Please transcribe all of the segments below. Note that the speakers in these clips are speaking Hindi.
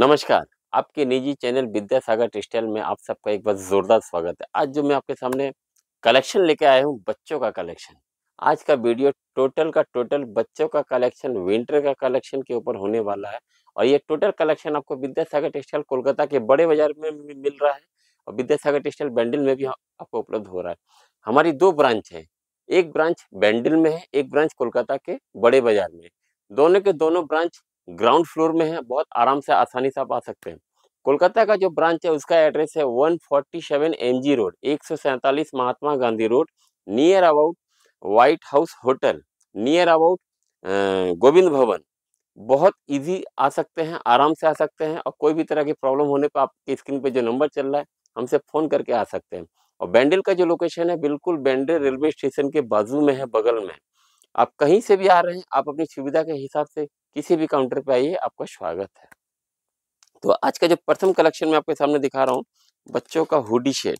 नमस्कार आपके निजी चैनल विद्यासागर टेक्सटाइल में आप सबका एक बार ज़ोरदार स्वागत है आज जो मैं आपके सामने कलेक्शन लेके आया हूँ बच्चों का कलेक्शन आज का वीडियो टोटल का टोटल बच्चों का कलेक्शन विंटर का कलेक्शन के ऊपर होने वाला है और ये टोटल कलेक्शन आपको विद्यासागर टेक्सटाइल कोलकाता के बड़े बाजार में मिल रहा है और विद्यासागर टेक्सटाइल बैंडल में भी आपको उपलब्ध हो रहा है हमारी दो ब्रांच है एक ब्रांच बैंडल में है एक ब्रांच कोलकाता के बड़े बाजार में दोनों के दोनों ब्रांच ग्राउंड फ्लोर में है बहुत आराम से आसानी से आप आ सकते हैं कोलकाता का जो ब्रांच है उसका एड्रेस है 147 forty seven M G road एक Mahatma Gandhi road near about White House hotel near about Govind Bhavan बहुत इजी आ सकते हैं आराम से आ सकते हैं और कोई भी तरह की प्रॉब्लम होने पर आपके स्क्रीन पे जो नंबर चल रहा है हमसे फ़ोन करके आ सकते हैं और बैंडल का जो लोकेशन है बिल्कुल बैंडल रेलवे स्टेशन के बाजू में है बगल में आप कहीं से भी आ रहे हैं आप अपनी सुविधा के हिसाब से किसी भी काउंटर पे आइए आपका स्वागत है तो आज का जो प्रथम कलेक्शन में आपके सामने दिखा रहा हूँ बच्चों का हुडी शेड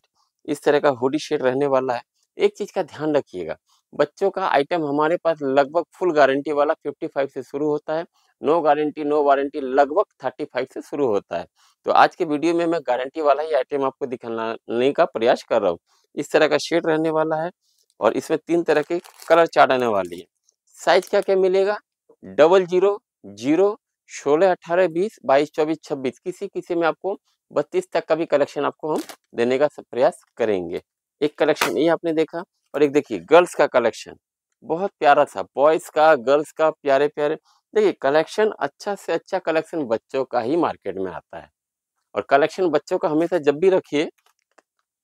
इस तरह का हुडी शेड रहने वाला है एक चीज का ध्यान रखिएगा बच्चों का आइटम हमारे पास लगभग फुल गारंटी वाला 55 से शुरू होता है नो गारंटी नो वारंटी लगभग 35 से शुरू होता है तो आज के वीडियो में मैं गारंटी वाला ही आइटम आपको दिखाने का प्रयास कर रहा हूँ इस तरह का शेड रहने वाला है और इसमें तीन तरह के कलर चार्ट आने वाली है साइज क्या क्या मिलेगा डबल जीरो जीरो सोलह अट्ठारह बीस बाईस चौबीस छब्बीस किसी किसी में आपको बत्तीस तक का भी कलेक्शन आपको हम देने का प्रयास करेंगे एक कलेक्शन ये आपने देखा और एक देखिए गर्ल्स का कलेक्शन बहुत प्यारा सा बॉयज़ का गर्ल्स का प्यारे प्यारे देखिए कलेक्शन अच्छा से अच्छा कलेक्शन बच्चों का ही मार्केट में आता है और कलेक्शन बच्चों का हमेशा जब भी रखिए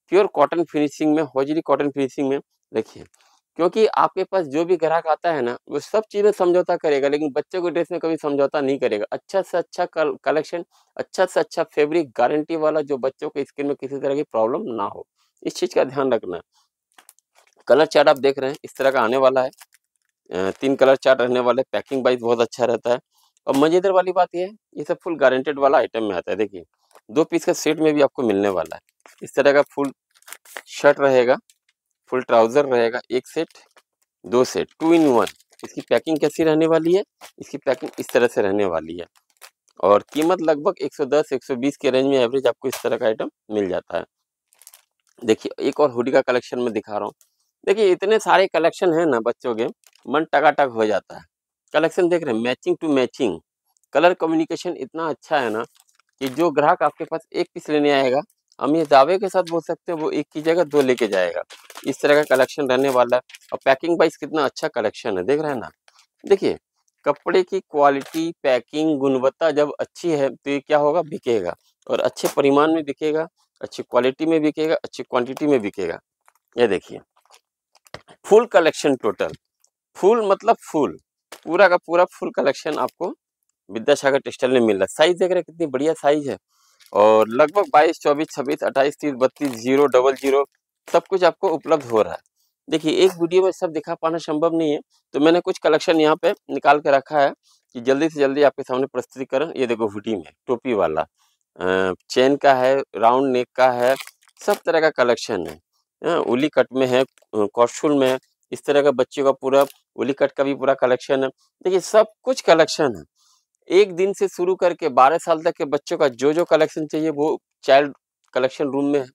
प्योर कॉटन फिनिशिंग में हॉजरी कॉटन फिनिशिंग में देखिए क्योंकि आपके पास जो भी ग्राहक आता है ना वो सब चीज़ में समझौता करेगा लेकिन बच्चे को ड्रेस में कभी समझौता नहीं करेगा अच्छा से अच्छा कलेक्शन अच्छा से अच्छा फेब्रिक गारंटी वाला जो बच्चों के स्किन में किसी तरह की प्रॉब्लम ना हो इस चीज़ का ध्यान रखना है कलर चार्ट आप देख रहे हैं इस तरह का आने वाला है तीन कलर चार्ट रहने वाले पैकिंग वाइज बहुत अच्छा रहता है और मजेदार वाली बात यह है ये सब फुल गारंटेड वाला आइटम में आता है देखिए दो पीस का सेट में भी आपको मिलने वाला है इस तरह का फुल शर्ट रहेगा फुल ट्राउजर रहेगा एक सेट दो सेट टू इन वन इसकी पैकिंग कैसी रहने वाली है इसकी पैकिंग इस तरह से रहने वाली है और कीमत लगभग 110 120 के रेंज में एवरेज आपको इस तरह का आइटम मिल जाता है देखिए एक और हुडी का कलेक्शन में दिखा रहा हूँ देखिए इतने सारे कलेक्शन हैं ना बच्चों के मन टकाटक हो जाता है कलेक्शन देख रहे हैं matching to matching colour communication इतना अच्छा है ना कि जो ग्राहक आपके पास एक पीस लेने आएगा हम ये दावे के साथ बोल सकते हैं वो एक की जगह दो लेके जाएगा इस तरह का कलेक्शन रहने वाला है और पैकिंग वाइज कितना अच्छा कलेक्शन है देख रहे हैं ना देखिए कपड़े की क्वालिटी पैकिंग गुणवत्ता जब अच्छी है तो ये क्या होगा बिकेगा और अच्छे परिमाण में बिकेगा अच्छी क्वालिटी में बिकेगा अच्छी क्वान्टिटी में बिकेगा ये देखिए फुल कलेक्शन टोटल फुल मतलब फुल पूरा का पूरा फुल कलेक्शन आपको विद्यासागर टेक्सटाइल में मिल रहा है साइज देख रहे हैं कितनी बढ़िया साइज है और लगभग बाईस चौबीस छब्बीस अट्ठाईस तीस बत्तीस जीरो डबल जीरो सब कुछ आपको उपलब्ध हो रहा है देखिए एक वीडियो में सब दिखा पाना संभव नहीं है तो मैंने कुछ कलेक्शन यहाँ पे निकाल के रखा है कि जल्दी से जल्दी आपके सामने करें ये देखो हुडी में टोपी वाला चेन का है राउंड नेक का है सब तरह का कलेक्शन है उली कट में है कॉस्टूल में इस तरह का बच्चों का पूरा उली कट का भी पूरा कलेक्शन है देखिए सब कुछ कलेक्शन है एक दिन से शुरू करके बारह साल तक के बच्चों का जो जो कलेक्शन चाहिए वो चाइल्ड कलेक्शन रूम में है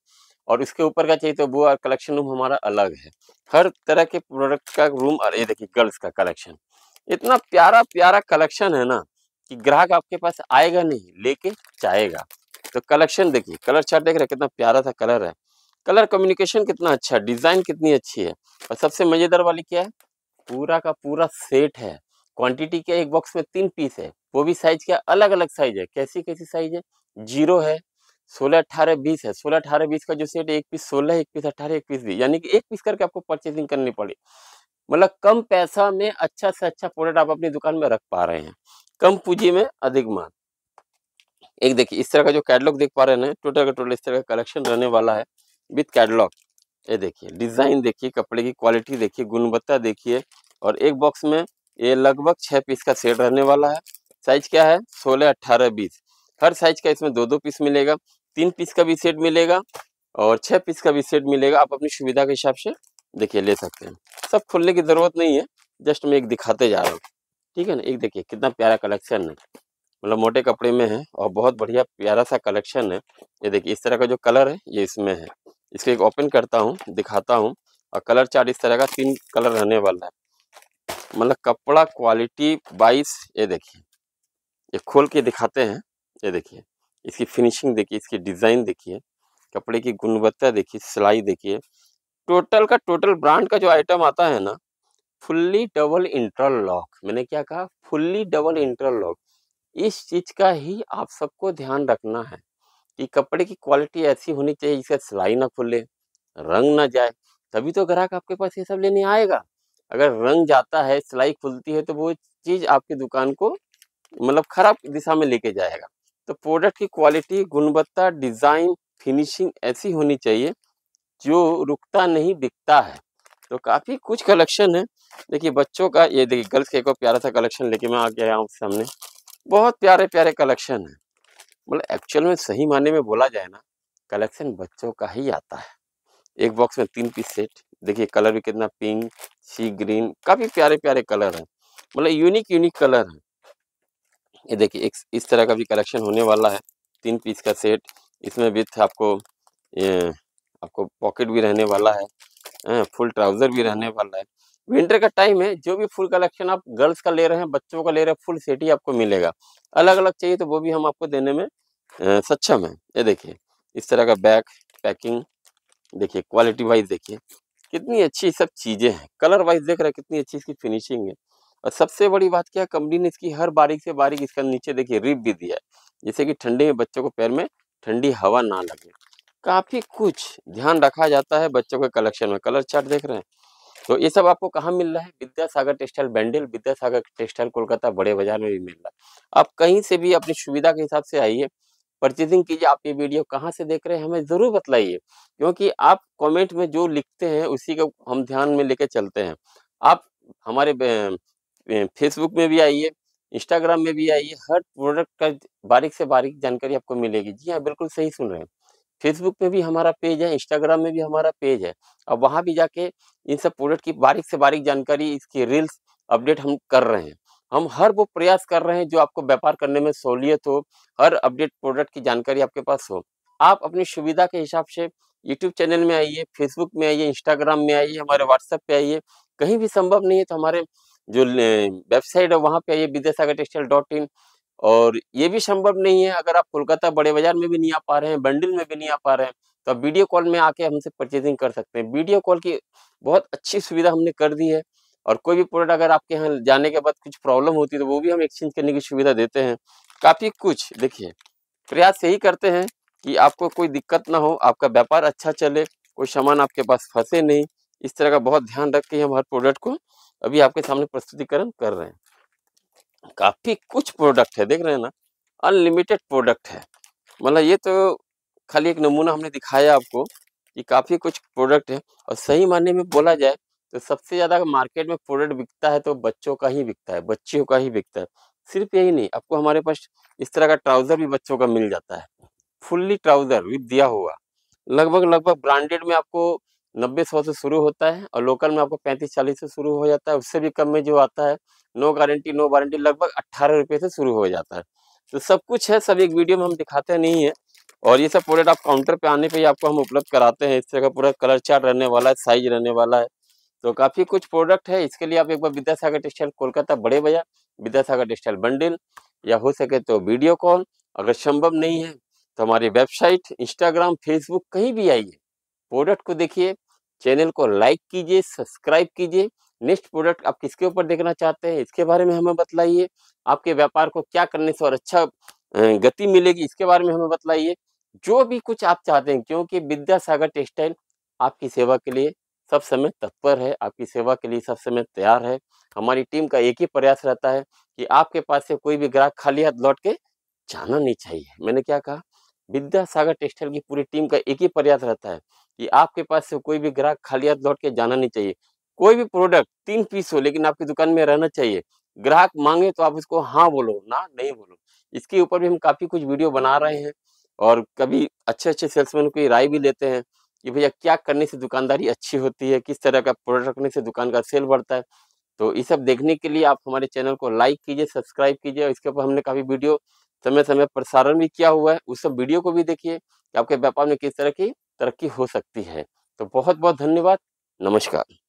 और इसके ऊपर का चाहिए तो वो कलेक्शन रूम हमारा अलग है हर तरह के प्रोडक्ट का रूम और ये देखिए गर्ल्स का कलेक्शन इतना प्यारा प्यारा कलेक्शन है ना कि ग्राहक आपके पास आएगा नहीं लेके जाएगा तो कलेक्शन देखिए कलर चार्ट देख रहे कितना प्यारा सा कलर है कलर कम्युनिकेशन कितना अच्छा डिजाइन कितनी अच्छी है और सबसे मजेदार वाली क्या है पूरा का पूरा सेट है क्वांटिटी क्या एक बॉक्स में तीन पीस है वो भी साइज क्या अलग अलग साइज है कैसी कैसी साइज है जीरो है सोलह अट्ठारह बीस है सोलह अठारह बीस का जो सेट एक पीस सोलह एक पीस अट्ठारह एक पीस बीस यानी कि एक पीस करके आपको परचेसिंग करनी पड़ी मतलब कम पैसा में अच्छा से अच्छा प्रोडक्ट आप अपनी दुकान में रख पा रहे हैं कम पूंजी में अधिक माल एक देखिए इस तरह का जो कैटलॉग देख पा रहे हैं टोटल का टोटल इस तरह का कलेक्शन रहने वाला है विथ कैटलॉग ये देखिए डिज़ाइन देखिए कपड़े की क्वालिटी देखिए गुणवत्ता देखिए और एक बॉक्स में ये लगभग छः पीस का सेट रहने वाला है साइज क्या है सोलह अट्ठारह बीस हर साइज का इसमें दो दो पीस मिलेगा तीन पीस का भी सेट मिलेगा और छह पीस का भी सेट मिलेगा आप अपनी सुविधा के हिसाब से देखिए ले सकते हैं सब खोलने की ज़रूरत नहीं है जस्ट मैं एक दिखाते जा रहा हूँ ठीक है ना एक देखिए कितना प्यारा कलेक्शन है मतलब मोटे कपड़े में है और बहुत बढ़िया प्यारा सा कलेक्शन है ये देखिए इस तरह का जो कलर है ये इसमें है इसको एक ओपन करता हूँ दिखाता हूँ और कलर चार्ट इस तरह का तीन कलर रहने वाला है मतलब कपड़ा क्वालिटी बाइस ये देखिए ये खोल के दिखाते हैं ये देखिए इसकी फिनिशिंग देखिए इसकी डिज़ाइन देखिए कपड़े की गुणवत्ता देखिए सिलाई देखिए टोटल का टोटल ब्रांड का जो आइटम आता है ना फुल्ली डबल इंटरलॉक मैंने क्या कहा फुल्ली डबल इंटरलॉक इस चीज़ का ही आप सबको ध्यान रखना है कि कपड़े की क्वालिटी ऐसी होनी चाहिए जिससे सिलाई ना खुले रंग ना जाए तभी तो ग्राहक आपके पास ये सब लेने आएगा अगर रंग जाता है सिलाई खुलती है तो वो चीज़ आपकी दुकान को मतलब खराब दिशा में लेके जाएगा तो प्रोडक्ट की क्वालिटी गुणवत्ता डिज़ाइन फिनिशिंग ऐसी होनी चाहिए जो रुकता नहीं बिकता है तो काफ़ी कुछ कलेक्शन है देखिए बच्चों का ये देखिए गर्ल्स के एक प्यारा सा कलेक्शन लेके मैं आ गया हूँ सामने बहुत प्यारे प्यारे कलेक्शन है मतलब एक्चुअल में सही माने में बोला जाए ना कलेक्शन बच्चों का ही आता है एक बॉक्स में तीन पीस सेट देखिए कलर भी कितना पिंक सी ग्रीन काफ़ी प्यारे प्यारे कलर है मतलब यूनिक यूनिक कलर है ये देखिए एक इस तरह का भी कलेक्शन होने वाला है तीन पीस का सेट इसमें विथ आपको ये, आपको पॉकेट भी रहने वाला है हाँ, फुल ट्राउज़र भी रहने वाला है विंटर का टाइम है जो भी फुल कलेक्शन आप गर्ल्स का ले रहे हैं बच्चों का ले रहे हैं फुल सेट ही आपको मिलेगा अलग अलग चाहिए तो वो भी हम आपको देने में सक्षम है ये देखिए इस तरह का बैग पैकिंग देखिए क्वालिटी वाइज देखिए कितनी अच्छी सब चीज़ें हैं कलर वाइज देख रहे हैं कितनी अच्छी इसकी फिनिशिंग है और सबसे बड़ी बात क्या कंपनी ने इसकी हर बारीक से बारीक इसका नीचे देखिए रिप भी दिया है जैसे कि ठंडे में बच्चों को पैर में ठंडी हवा ना लगे काफ़ी कुछ ध्यान रखा जाता है बच्चों के कलेक्शन में कलर चार्ट देख रहे हैं तो ये सब आपको कहाँ मिल रहा है विद्यासागर टेक्सटाइल बैंडल विद्यासागर टेक्सटाइल कोलकाता बड़े बाजार में भी मिल रहा है आप कहीं से भी अपनी सुविधा के हिसाब से आइए परचेजिंग कीजिए आप ये वीडियो कहाँ से देख रहे हैं हमें ज़रूर बतलाइए क्योंकि आप कमेंट में जो लिखते हैं उसी को हम ध्यान में लेके चलते हैं आप हमारे फेसबुक में भी आइए इंस्टाग्राम में भी आइए हर प्रोडक्ट का बारीक से बारीक जानकारी आपको मिलेगी जी हाँ बिल्कुल सही सुन रहे हैं फेसबुक पे भी हमारा पेज है इंस्टाग्राम में भी हमारा पेज है और वहाँ भी जाके इन सब प्रोडक्ट की बारीक से बारीक जानकारी इसकी रील्स अपडेट हम कर रहे हैं हम हर वो प्रयास कर रहे हैं जो आपको व्यापार करने में सहूलियत हो हर अपडेट प्रोडक्ट की जानकारी आपके पास हो आप अपनी सुविधा के हिसाब से यूट्यूब चैनल में आइए फेसबुक में आइए इंस्टाग्राम में आइए हमारे व्हाट्सएप पे आइए कहीं भी संभव नहीं है तो हमारे जो वेबसाइट है वहाँ पे आइए विद्यासागर टेक्सटाइल डॉट इन और ये भी संभव नहीं है अगर आप कोलकाता बड़े बाजार में भी नहीं आ पा रहे हैं बंडल में भी नहीं आ पा रहे हैं तो आप वीडियो कॉल में आके हमसे परचेजिंग कर सकते हैं वीडियो कॉल की बहुत अच्छी सुविधा हमने कर दी है और कोई भी प्रोडक्ट अगर आपके यहाँ जाने के बाद कुछ प्रॉब्लम होती है तो वो भी हम एक्सचेंज करने की सुविधा देते हैं काफ़ी कुछ देखिए प्रयास यही करते हैं कि आपको कोई दिक्कत ना हो आपका व्यापार अच्छा चले कोई सामान आपके पास फंसे नहीं इस तरह का बहुत ध्यान रख के हम हर प्रोडक्ट को अभी आपके सामने प्रस्तुतिकरण कर रहे हैं काफ़ी कुछ प्रोडक्ट है देख रहे हैं ना अनलिमिटेड प्रोडक्ट है मतलब ये तो खाली एक नमूना हमने दिखाया आपको कि काफ़ी कुछ प्रोडक्ट है और सही मायने में बोला जाए तो सबसे ज़्यादा मार्केट में प्रोडक्ट बिकता है तो बच्चों का ही बिकता है बच्चियों का ही बिकता है सिर्फ यही नहीं आपको हमारे पास इस तरह का ट्राउज़र भी बच्चों का मिल जाता है फुल्ली ट्राउज़र विद दिया हुआ लगभग लगभग ब्रांडेड में आपको नब्बे सौ से शुरू होता है और लोकल में आपको पैंतीस चालीस से शुरू हो जाता है उससे भी कम में जो आता है नो गारंटी नो वारंटी लगभग अट्ठारह रुपये से शुरू हो जाता है तो सब कुछ है सब एक वीडियो में हम दिखाते नहीं है और ये सब प्रोडक्ट आप काउंटर पे आने पे ही आपको हम उपलब्ध कराते हैं इससे का पूरा कलर चार्ट रहने वाला है साइज रहने वाला है तो काफ़ी कुछ प्रोडक्ट है इसके लिए आप एक बार विद्यासागर टेक्सटाइल कोलकाता बड़े बाजार विद्यासागर टेक्सटाइल बंडल या हो सके तो वीडियो कॉल अगर संभव नहीं है तो हमारी वेबसाइट इंस्टाग्राम फेसबुक कहीं भी आइए प्रोडक्ट को देखिए चैनल को लाइक कीजिए सब्सक्राइब कीजिए नेक्स्ट प्रोडक्ट आप किसके ऊपर देखना चाहते हैं इसके बारे में हमें बतलाइए आपके व्यापार को क्या करने से और अच्छा गति मिलेगी इसके बारे में हमें बतलाइए जो भी कुछ आप चाहते हैं क्योंकि विद्यासागर टेक्सटाइल आपकी सेवा के लिए सब समय तत्पर है आपकी सेवा के लिए सब समय तैयार है हमारी टीम का एक ही प्रयास रहता है कि आपके पास से कोई भी ग्राहक खाली हाथ लौट के जाना नहीं चाहिए मैंने क्या कहा विद्यासागर टेक्सटाइल की पूरी टीम का एक ही प्रयास रहता है कि आपके पास से कोई भी ग्राहक खाली हाथ लौट के जाना नहीं चाहिए कोई भी प्रोडक्ट तीन पीस हो लेकिन आपकी दुकान में रहना चाहिए ग्राहक मांगे तो आप उसको हाँ बोलो ना नहीं बोलो इसके ऊपर भी हम काफ़ी कुछ वीडियो बना रहे हैं और कभी अच्छे अच्छे सेल्समैन की राय भी लेते हैं कि भैया क्या करने से दुकानदारी अच्छी होती है किस तरह का प्रोडक्ट रखने से दुकान का सेल बढ़ता है तो ये सब देखने के लिए आप हमारे चैनल को लाइक कीजिए सब्सक्राइब कीजिए और इसके ऊपर हमने काफ़ी वीडियो समय समय प्रसारण भी किया हुआ है उस सब वीडियो को भी देखिए कि आपके व्यापार में किस तरह की तरक्की हो सकती है तो बहुत बहुत धन्यवाद नमस्कार